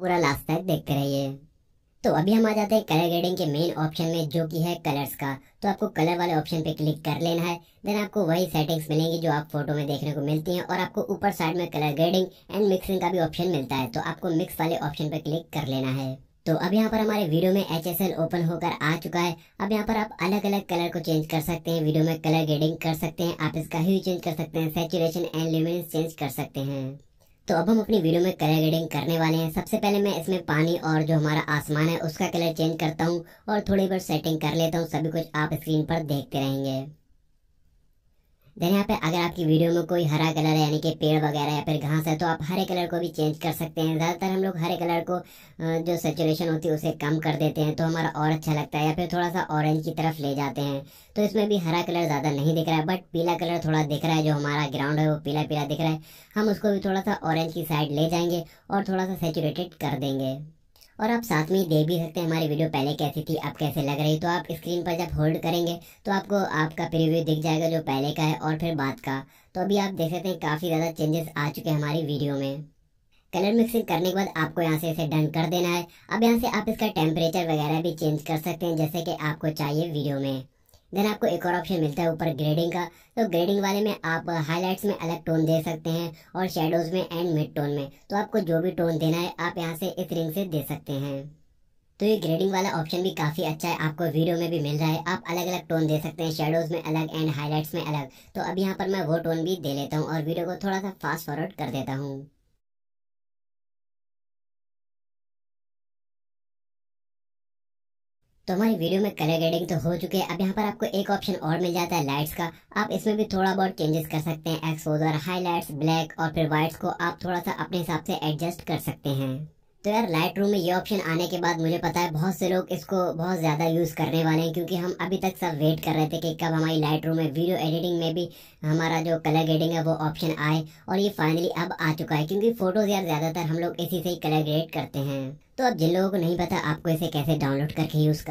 पूरा लास्ट तक देखते रहिए तो अभी हम आ जाते हैं कलर ग्रेडिंग के मेन ऑप्शन में जो कि है कलर्स का तो आपको कलर वाले ऑप्शन पे क्लिक कर लेना है देन आपको वही सेटिंग्स मिलेंगी जो आप फोटो में देखने को मिलती हैं और आपको ऊपर साइड में कलर ग्रेडिंग एंड मिक्सिंग का भी ऑप्शन मिलता है तो आपको मिक्स वाले ऑप्शन पे क्लिक कर लेना है तो अब यहाँ पर हमारे वीडियो में एच ओपन होकर आ चुका है अब यहाँ पर आप अलग अलग कलर को चेंज कर सकते हैं वीडियो में कलर ग्रेडिंग कर सकते हैं आप इसका ह्यू चेंज कर सकते हैं सेचुरेशन एंड लिमिट चेंज कर सकते हैं तो अब हम अपनी वीडियो में कलर ग्रेडिंग करने वाले हैं सबसे पहले मैं इसमें पानी और जो हमारा आसमान है उसका कलर चेंज करता हूँ और थोड़ी बहुत सेटिंग कर लेता हूँ सभी कुछ आप स्क्रीन पर देखते रहेंगे देन यहाँ पे अगर आपकी वीडियो में कोई हरा कलर है यानी कि पेड़ वगैरह या फिर घास है तो आप हरे कलर को भी चेंज कर सकते हैं ज़्यादातर हम लोग हरे कलर को जो सेचुरेशन होती है उसे कम कर देते हैं तो हमारा और अच्छा लगता है या फिर थोड़ा सा ऑरेंज की तरफ ले जाते हैं तो इसमें भी हरा कलर ज़्यादा नहीं दिख रहा है बट पीला कलर थोड़ा दिख रहा है जो हमारा ग्राउंड है वो पीला पीला दिख रहा है हम उसको भी थोड़ा सा ऑरेंज की साइड ले जाएंगे और थोड़ा सा सेचुरेटेड कर देंगे और आप साथ में देख भी सकते हैं हमारी वीडियो पहले कैसी थी अब कैसे लग रही तो आप स्क्रीन पर जब होल्ड करेंगे तो आपको आपका प्रीव्यू दिख जाएगा जो पहले का है और फिर बाद का तो अभी आप देख सकते हैं काफ़ी ज़्यादा चेंजेस आ चुके हैं हमारी वीडियो में कलर मिक्सिंग करने के बाद आपको यहाँ से इसे डन कर देना है अब यहाँ से आप इसका टेम्परेचर वगैरह भी चेंज कर सकते हैं जैसे कि आपको चाहिए वीडियो में देन आपको एक और ऑप्शन मिलता है ऊपर ग्रेडिंग का तो ग्रेडिंग वाले में आप हाईलाइट्स uh, में अलग टोन दे सकते हैं और शेडोज में एंड मिड टोन में तो आपको जो भी टोन देना है आप यहाँ से इस रिंग से दे सकते हैं तो ये ग्रेडिंग वाला ऑप्शन भी काफ़ी अच्छा है आपको वीडियो में भी मिल रहा है आप अलग अलग टोन दे सकते हैं शेडोज में अलग एंड हाईलाइट्स में अलग तो अब यहाँ पर मैं वो टोन भी दे लेता हूँ और वीडियो को थोड़ा सा फास्ट फॉरवर्ड कर देता हूँ तो हमारी वीडियो में कलर ग्रेडिंग तो हो चुके हैं अब यहाँ पर आपको एक ऑप्शन और मिल जाता है लाइट्स का आप इसमें भी थोड़ा बहुत चेंजेस कर सकते हैं एक्सपोजर हाईलाइट्स ब्लैक और फिर वाइट्स को आप थोड़ा सा अपने हिसाब से एडजस्ट कर सकते हैं तो यार लाइट रूम में ये ऑप्शन आने के बाद मुझे पता है बहुत से लोग इसको बहुत ज़्यादा यूज़ करने वाले हैं क्योंकि हम अभी तक सब वेट कर रहे थे कि कब हमारी लाइट रूम में वीडियो एडिटिंग में भी हमारा जो कलर ग्रेडिंग है वो ऑप्शन आए और ये फाइनली अब आ चुका है क्योंकि फ़ोटोज़ यार ज़्यादातर हम लोग इसी से ही कलर ग्रेड करते हैं तो अब जिन लोगों को नहीं पता आपको इसे कैसे डाउनलोड करके यूज़ कर